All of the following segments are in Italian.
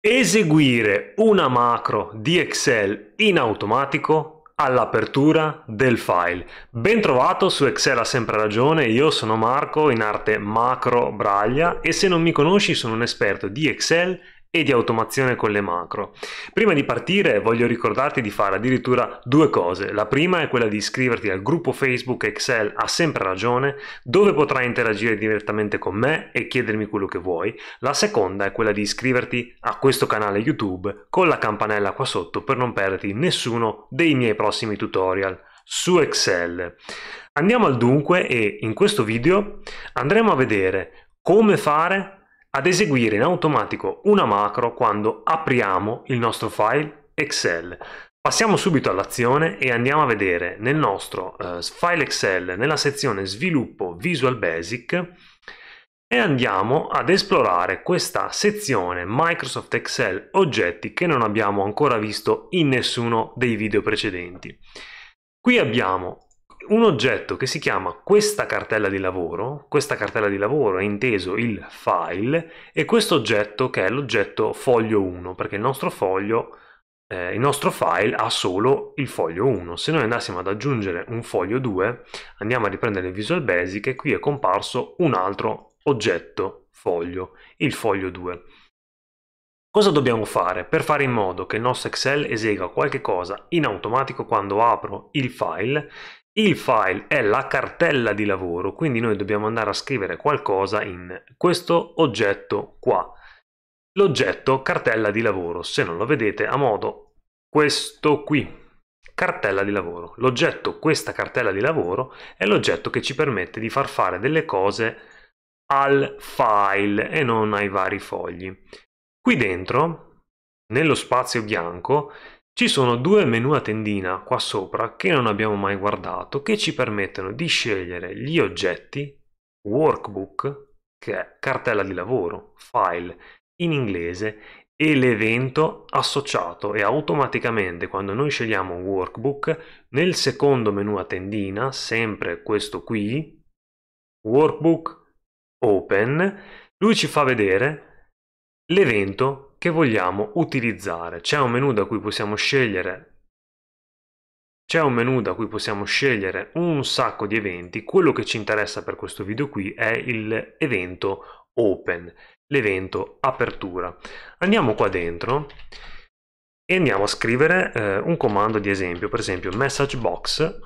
Eseguire una macro di Excel in automatico all'apertura del file. Ben trovato su Excel ha sempre ragione, io sono Marco in arte macro Braglia e se non mi conosci sono un esperto di Excel e di automazione con le macro. Prima di partire voglio ricordarti di fare addirittura due cose. La prima è quella di iscriverti al gruppo Facebook Excel ha sempre ragione, dove potrai interagire direttamente con me e chiedermi quello che vuoi. La seconda è quella di iscriverti a questo canale YouTube con la campanella qua sotto per non perderti nessuno dei miei prossimi tutorial su Excel. Andiamo al dunque e in questo video andremo a vedere come fare ad eseguire in automatico una macro quando apriamo il nostro file Excel. Passiamo subito all'azione e andiamo a vedere nel nostro uh, file Excel nella sezione sviluppo Visual Basic e andiamo ad esplorare questa sezione Microsoft Excel oggetti che non abbiamo ancora visto in nessuno dei video precedenti. Qui abbiamo un oggetto che si chiama questa cartella di lavoro, questa cartella di lavoro è inteso il file, e questo oggetto che è l'oggetto foglio 1, perché il nostro foglio, eh, il nostro file ha solo il foglio 1. Se noi andassimo ad aggiungere un foglio 2, andiamo a riprendere il Visual Basic e qui è comparso un altro oggetto foglio, il foglio 2. Cosa dobbiamo fare per fare in modo che il nostro Excel esegua qualche cosa in automatico quando apro il file? Il file è la cartella di lavoro, quindi noi dobbiamo andare a scrivere qualcosa in questo oggetto qua. L'oggetto cartella di lavoro, se non lo vedete, a modo questo qui, cartella di lavoro. L'oggetto, questa cartella di lavoro, è l'oggetto che ci permette di far fare delle cose al file e non ai vari fogli. Qui dentro, nello spazio bianco, ci sono due menu a tendina qua sopra che non abbiamo mai guardato che ci permettono di scegliere gli oggetti workbook, che è cartella di lavoro, file in inglese e l'evento associato e automaticamente quando noi scegliamo workbook nel secondo menu a tendina, sempre questo qui, workbook open, lui ci fa vedere l'evento che vogliamo utilizzare. C'è un menu da cui possiamo scegliere c'è un menu da cui possiamo scegliere un sacco di eventi, quello che ci interessa per questo video qui è l'evento open, l'evento apertura. Andiamo qua dentro e andiamo a scrivere eh, un comando di esempio, per esempio message box,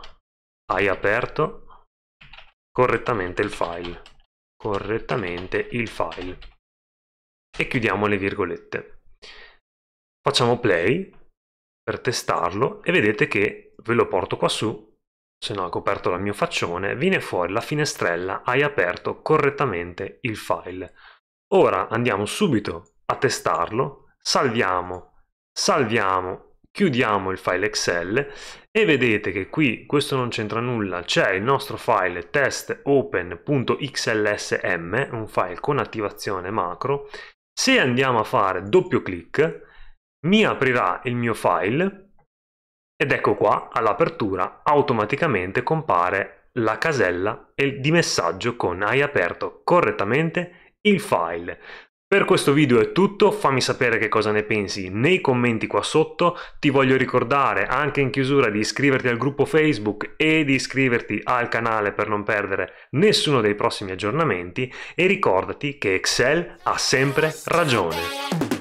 hai aperto correttamente il file, correttamente il file e chiudiamo le virgolette. Facciamo play per testarlo e vedete che ve lo porto qua su, se no ha coperto la mio faccione, viene fuori la finestrella hai aperto correttamente il file. Ora andiamo subito a testarlo, salviamo, salviamo, chiudiamo il file Excel e vedete che qui, questo non c'entra nulla, c'è il nostro file testopen.xlsm, un file con attivazione macro, se andiamo a fare doppio clic, mi aprirà il mio file ed ecco qua all'apertura automaticamente compare la casella di messaggio con hai aperto correttamente il file. Per questo video è tutto, fammi sapere che cosa ne pensi nei commenti qua sotto, ti voglio ricordare anche in chiusura di iscriverti al gruppo Facebook e di iscriverti al canale per non perdere nessuno dei prossimi aggiornamenti e ricordati che Excel ha sempre ragione.